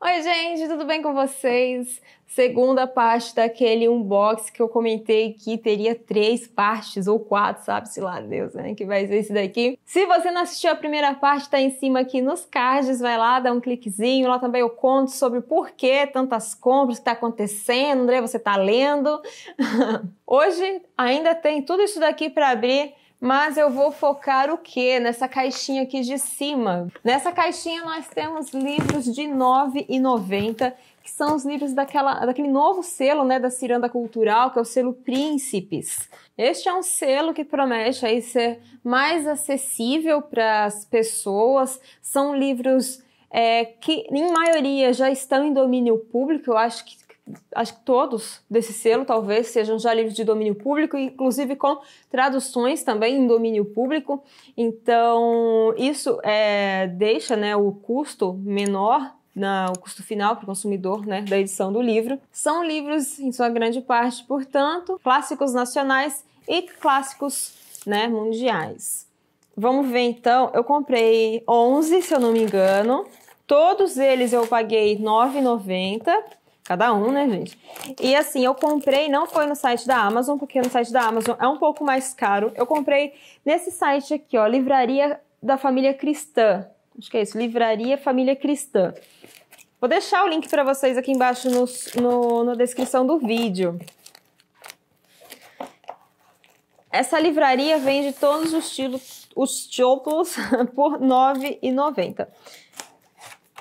Oi, gente, tudo bem com vocês? Segunda parte daquele unbox que eu comentei que teria três partes ou quatro, sabe-se lá, Deus, né? Que vai ser esse daqui. Se você não assistiu a primeira parte, tá em cima aqui nos cards, vai lá, dá um cliquezinho. Lá também eu conto sobre por que tantas compras que tá acontecendo, André, você tá lendo. Hoje ainda tem tudo isso daqui para abrir mas eu vou focar o que nessa caixinha aqui de cima. Nessa caixinha nós temos livros de R$ 9,90, que são os livros daquela, daquele novo selo, né, da Ciranda Cultural, que é o selo Príncipes. Este é um selo que promete aí ser mais acessível para as pessoas. São livros é, que, em maioria, já estão em domínio público. Eu acho que acho que todos desse selo talvez sejam já livros de domínio público, inclusive com traduções também em domínio público. Então isso é, deixa né, o custo menor na, o custo final para o consumidor né, da edição do livro. São livros, em sua grande parte, portanto, clássicos nacionais e clássicos né, mundiais. Vamos ver então, eu comprei 11, se eu não me engano. Todos eles eu paguei R$ 9,90 Cada um, né, gente? E assim, eu comprei, não foi no site da Amazon, porque no site da Amazon é um pouco mais caro. Eu comprei nesse site aqui, ó, Livraria da Família Cristã. Acho que é isso, Livraria Família Cristã. Vou deixar o link para vocês aqui embaixo no, no, na descrição do vídeo. Essa livraria vende todos os, tilos, os tiolos por R$ 9,90.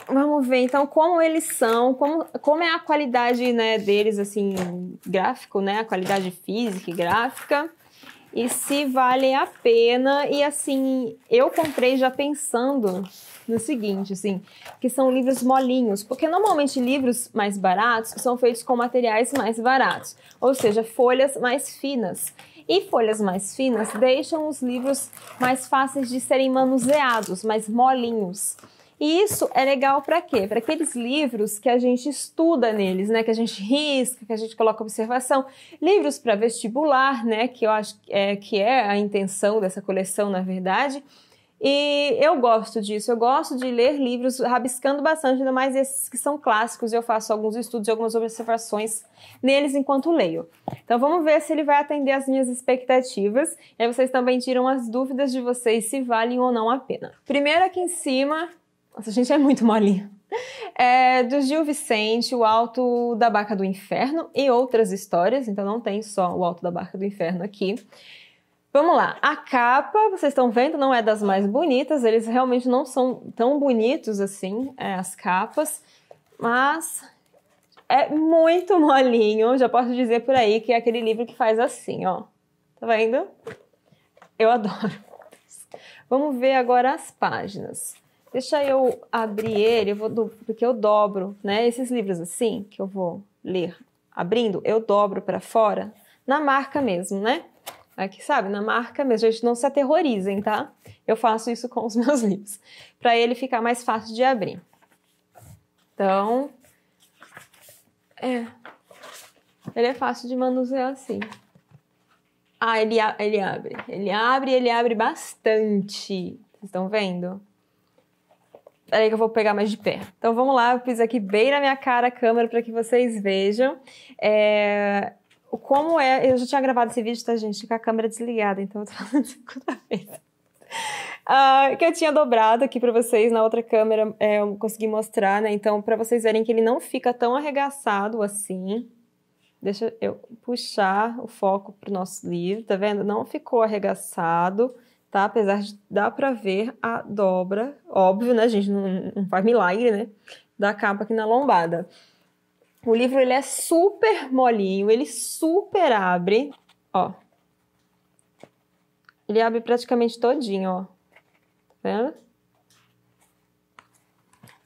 Vamos ver então como eles são, como, como é a qualidade né, deles, assim, gráfico, né? A qualidade física e gráfica. E se vale a pena. E assim, eu comprei já pensando no seguinte, assim, que são livros molinhos, porque normalmente livros mais baratos são feitos com materiais mais baratos, ou seja, folhas mais finas. E folhas mais finas deixam os livros mais fáceis de serem manuseados, mais molinhos. E isso é legal para quê? Para aqueles livros que a gente estuda neles, né? Que a gente risca, que a gente coloca observação. Livros para vestibular, né? Que eu acho é, que é a intenção dessa coleção, na verdade. E eu gosto disso, eu gosto de ler livros rabiscando bastante, ainda mais esses que são clássicos. Eu faço alguns estudos e algumas observações neles enquanto leio. Então vamos ver se ele vai atender às minhas expectativas. E aí vocês também tiram as dúvidas de vocês se valem ou não a pena. Primeiro aqui em cima nossa, a gente é muito molinho, É, do Gil Vicente, O Alto da Barca do Inferno e outras histórias, então não tem só O Alto da Barca do Inferno aqui. Vamos lá, a capa, vocês estão vendo, não é das mais bonitas, eles realmente não são tão bonitos assim, é, as capas, mas é muito molinho, já posso dizer por aí que é aquele livro que faz assim, ó. Tá vendo? Eu adoro. Vamos ver agora as páginas. Deixa eu abrir ele, eu vou porque eu dobro, né? Esses livros assim que eu vou ler abrindo, eu dobro para fora na marca mesmo, né? Aqui, sabe, na marca mesmo. gente não se aterrorizem, tá? Eu faço isso com os meus livros, para ele ficar mais fácil de abrir. Então, é. Ele é fácil de manusear assim. Ah, ele, ele abre. Ele abre, ele abre bastante. Vocês estão vendo? Peraí que eu vou pegar mais de pé. Então vamos lá, eu fiz aqui bem na minha cara a câmera para que vocês vejam. É... Como é. Eu já tinha gravado esse vídeo, tá, gente? Com a câmera desligada, então eu tô falando segunda vez. Uh, que eu tinha dobrado aqui para vocês na outra câmera, é, eu consegui mostrar, né? Então, para vocês verem que ele não fica tão arregaçado assim. Deixa eu puxar o foco pro nosso livro, tá vendo? Não ficou arregaçado tá? Apesar de dar para ver a dobra, óbvio, né, gente? Não, não faz milagre, né? Da capa aqui na lombada. O livro ele é super molinho, ele super abre, ó. Ele abre praticamente todinho, ó. Tá vendo?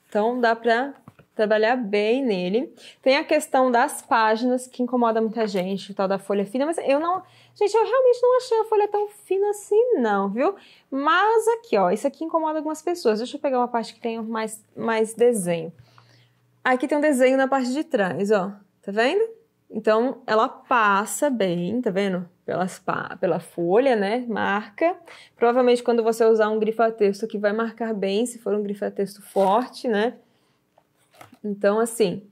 Então dá para trabalhar bem nele. Tem a questão das páginas que incomoda muita gente, o tal da folha fina, mas eu não Gente, eu realmente não achei a folha tão fina assim, não, viu? Mas aqui, ó, isso aqui incomoda algumas pessoas. Deixa eu pegar uma parte que tem mais, mais desenho. Aqui tem um desenho na parte de trás, ó. Tá vendo? Então, ela passa bem, tá vendo? Pelas, pela folha, né? Marca. Provavelmente, quando você usar um grifa-texto que vai marcar bem, se for um grifa-texto forte, né? Então, assim,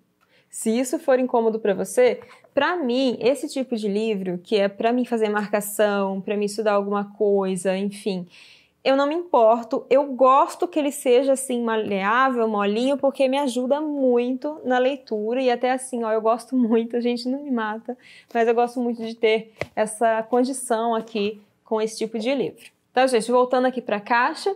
se isso for incômodo para você, para mim, esse tipo de livro, que é para mim fazer marcação, para mim estudar alguma coisa, enfim, eu não me importo. Eu gosto que ele seja assim maleável, molinho, porque me ajuda muito na leitura e até assim, ó, eu gosto muito, a gente não me mata, mas eu gosto muito de ter essa condição aqui com esse tipo de livro. Tá, gente, voltando aqui para a caixa,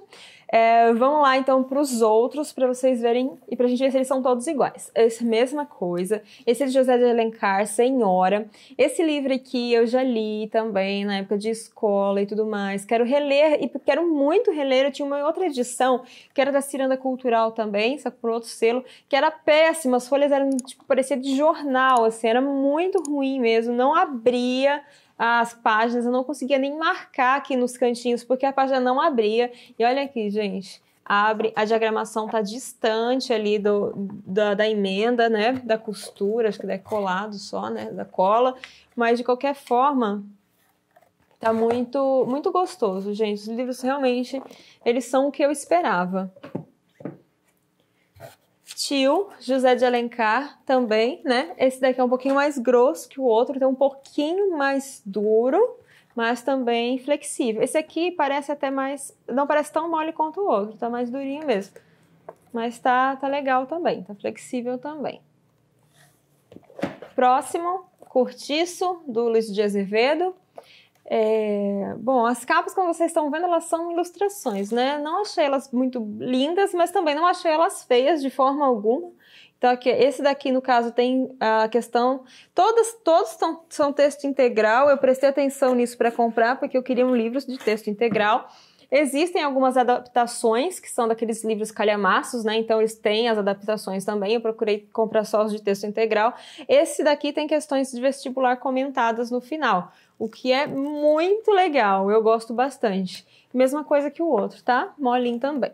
é, vamos lá então para os outros, para vocês verem e para a gente ver se eles são todos iguais. Essa mesma coisa. Esse é de José de Alencar, Senhora. Esse livro aqui eu já li também na época de escola e tudo mais. Quero reler e quero muito reler. Eu tinha uma outra edição que era da Ciranda Cultural também, só por outro selo, que era péssima. As folhas eram tipo parecia de jornal, assim, era muito ruim mesmo. Não abria, as páginas, eu não conseguia nem marcar aqui nos cantinhos, porque a página não abria. E olha aqui, gente, abre, a diagramação tá distante ali do, da, da, emenda, né? Da costura, acho que é colado só, né? Da cola. Mas de qualquer forma, tá muito, muito gostoso, gente. Os livros realmente, eles são o que eu esperava. Tio, José de Alencar também, né? Esse daqui é um pouquinho mais grosso que o outro, tem um pouquinho mais duro, mas também flexível. Esse aqui parece até mais, não parece tão mole quanto o outro, tá mais durinho mesmo. Mas tá, tá legal também, tá flexível também. Próximo, Cortiço, do Luiz de Azevedo. É, bom, as capas, como vocês estão vendo, elas são ilustrações, né? Não achei elas muito lindas, mas também não achei elas feias de forma alguma. Então, aqui, esse daqui, no caso, tem a questão. Todas, todos são texto integral. Eu prestei atenção nisso para comprar, porque eu queria um livro de texto integral. Existem algumas adaptações que são daqueles livros calhamaços, né? Então eles têm as adaptações também. Eu procurei comprar só os de texto integral. Esse daqui tem questões de vestibular comentadas no final, o que é muito legal. Eu gosto bastante. Mesma coisa que o outro, tá? Molinho também.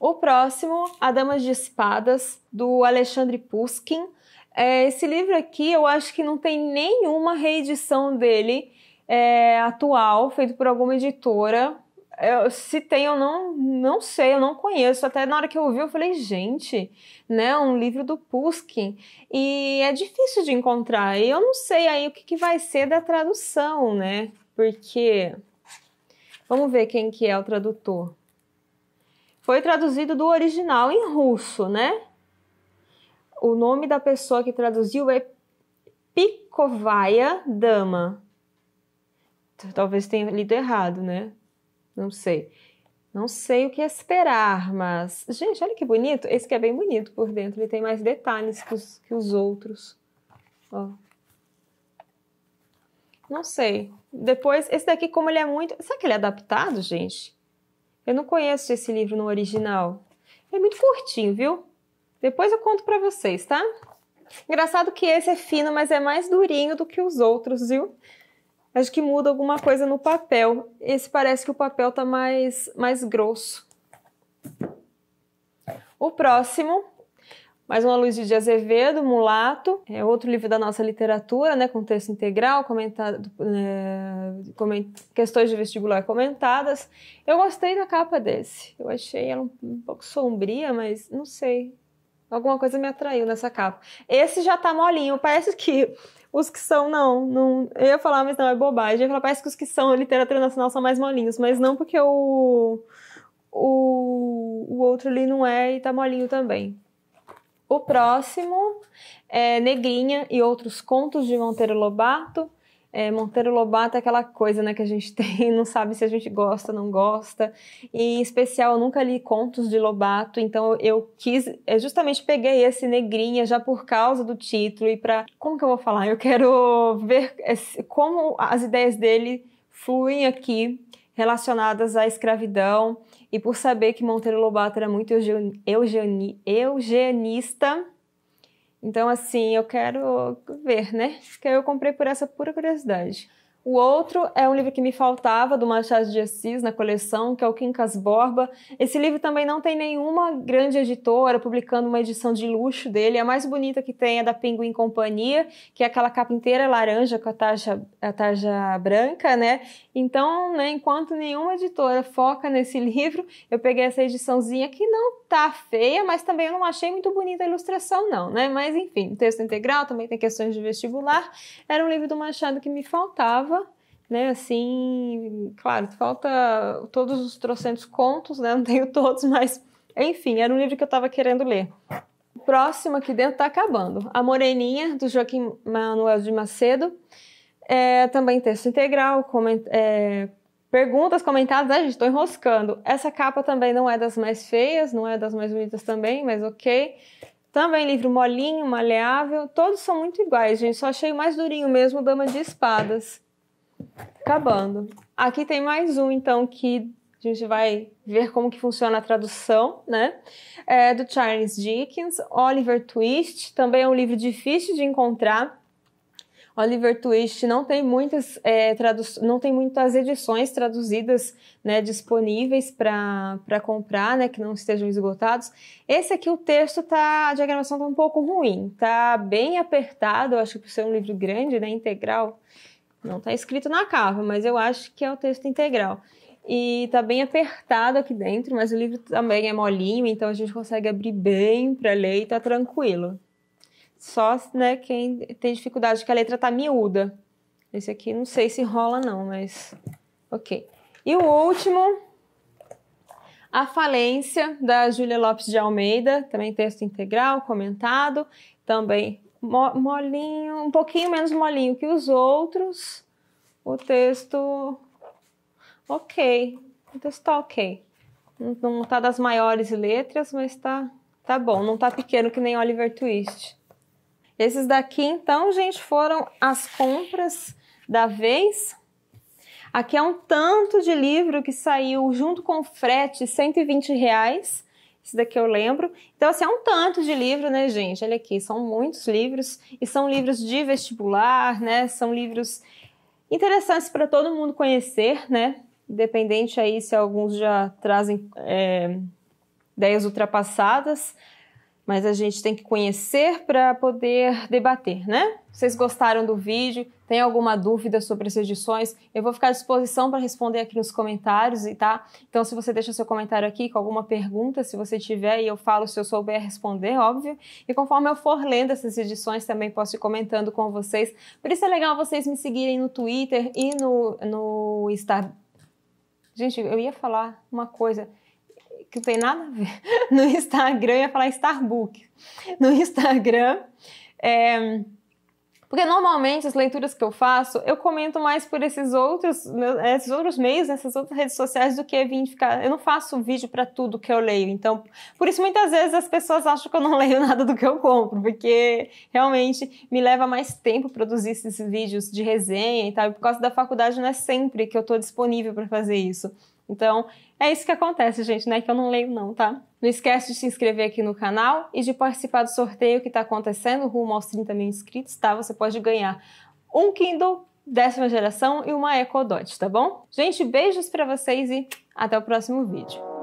O próximo, A Dama de Espadas, do Alexandre Puskin. É, esse livro aqui eu acho que não tem nenhuma reedição dele é, atual, feito por alguma editora. Eu, se tem, eu não, não sei, eu não conheço. Até na hora que eu ouvi, eu falei, gente, né? Um livro do Puskin. E é difícil de encontrar. E eu não sei aí o que, que vai ser da tradução, né? Porque. Vamos ver quem que é o tradutor. Foi traduzido do original em russo, né? O nome da pessoa que traduziu é Pikovaya Dama talvez tenha lido errado, né? Não sei. Não sei o que esperar, mas. Gente, olha que bonito. Esse que é bem bonito por dentro. Ele tem mais detalhes que os, que os outros. Ó. Não sei. Depois, esse daqui, como ele é muito. Será que ele é adaptado, gente? Eu não conheço esse livro no original. É muito curtinho, viu? Depois eu conto para vocês, tá? Engraçado que esse é fino, mas é mais durinho do que os outros, viu? acho que muda alguma coisa no papel. Esse parece que o papel tá mais, mais grosso. O próximo, mais uma luz de Azevedo, Mulato, é outro livro da nossa literatura, né, com texto integral, comentado, é, né, coment... questões de vestibular comentadas. Eu gostei da capa desse, eu achei ela um pouco sombria, mas não sei, Alguma coisa me atraiu nessa capa. Esse já tá molinho, parece que os que são, não, não. Eu ia falar, mas não, é bobagem. Eu ia falar, parece que os que são literatura nacional são mais molinhos, mas não porque o, o, o outro ali não é e tá molinho também. O próximo é Negrinha e outros contos de Monteiro Lobato, é, Monteiro Lobato é aquela coisa né, que a gente tem, não sabe se a gente gosta, não gosta. E, em especial, eu nunca li contos de Lobato, então eu quis, eu é, justamente peguei esse Negrinha já por causa do título e para. Como que eu vou falar? Eu quero ver esse, é, como as ideias dele fluem aqui relacionadas à escravidão e por saber que Monteiro Lobato era muito eugeni, eugeni, eugenista então, assim, eu quero ver, né? Que eu comprei por essa pura curiosidade. O outro é um livro que me faltava, do Machado de Assis, na coleção, que é o Quincas Borba. Esse livro também não tem nenhuma grande editora publicando uma edição de luxo dele. A mais bonita que tem é da Penguin Companhia, que é aquela capa inteira laranja com a tarja, a tarja branca, né? Então, né, enquanto nenhuma editora foca nesse livro, eu peguei essa ediçãozinha que não tá feia, mas também eu não achei muito bonita a ilustração, não, né? Mas enfim, texto integral, também tem questões de vestibular. Era um livro do Machado que me faltava né? Assim, claro, falta todos os trocentos contos, né? Não tenho todos, mas enfim, era um livro que eu estava querendo ler. O próximo aqui dentro está acabando. A Moreninha, do Joaquim Manuel de Macedo. É, também texto integral, coment... é, perguntas comentadas, né, gente? Estou enroscando. Essa capa também não é das mais feias, não é das mais bonitas também, mas ok. Também livro molinho, maleável, todos são muito iguais, gente. Só achei o mais durinho mesmo, Dama de Espadas acabando. Aqui tem mais um, então, que a gente vai ver como que funciona a tradução, né? É do Charles Dickens, Oliver Twist, também é um livro difícil de encontrar. Oliver Twist não tem muitas é, não tem muitas edições traduzidas né, disponíveis para comprar, né, que não estejam esgotados. Esse aqui o texto tá a diagramação tá um pouco ruim, tá bem apertado, eu acho que por ser um livro grande, né, integral. Não está escrito na capa, mas eu acho que é o texto integral. E está bem apertado aqui dentro, mas o livro também é molinho, então a gente consegue abrir bem para ler e está tranquilo. Só né, quem tem dificuldade que a letra tá miúda. Esse aqui não sei se rola não, mas ok. E o último, A Falência, da Júlia Lopes de Almeida, também texto integral, comentado. Também molinho, um pouquinho menos molinho que os outros, o texto ok. O texto tá ok. Não tá das maiores letras, mas tá, tá bom. Não tá pequeno que nem Oliver Twist. Esses daqui, então, gente, foram as compras da vez. Aqui é um tanto de livro que saiu junto com o frete, 120 reais. Esse daqui eu lembro. Então, assim, é um tanto de livro, né, gente? Olha aqui, são muitos livros e são livros de vestibular, né? São livros interessantes para todo mundo conhecer, né? Independente aí se alguns já trazem é, ideias ultrapassadas, mas a gente tem que conhecer para poder debater, né? Vocês gostaram do vídeo? Tem alguma dúvida sobre as edições? Eu vou ficar à disposição para responder aqui nos comentários, e tá? Então, se você deixa seu comentário aqui com alguma pergunta, se você tiver, e eu falo se eu souber responder, óbvio. E conforme eu for lendo essas edições, também posso ir comentando com vocês. Por isso é legal vocês me seguirem no Twitter e no, no Instagram. Gente, eu ia falar uma coisa que não tem nada a ver. No Instagram, eu ia falar Starbucks. No Instagram, é, porque normalmente as leituras que eu faço, eu comento mais por esses outros, esses outros meios, essas outras redes sociais do que vim ficar. Eu não faço vídeo para tudo que eu leio. Então, por isso muitas vezes as pessoas acham que eu não leio nada do que eu compro, porque realmente me leva mais tempo produzir esses vídeos de resenha e tal. E por causa da faculdade não é sempre que eu estou disponível para fazer isso. Então, é isso que acontece, gente, né? Que eu não leio, não, tá? Não esquece de se inscrever aqui no canal e de participar do sorteio que está acontecendo rumo aos 30 mil inscritos, tá? Você pode ganhar um Kindle décima geração e uma Echo Dot, tá bom? Gente, beijos para vocês e até o próximo vídeo.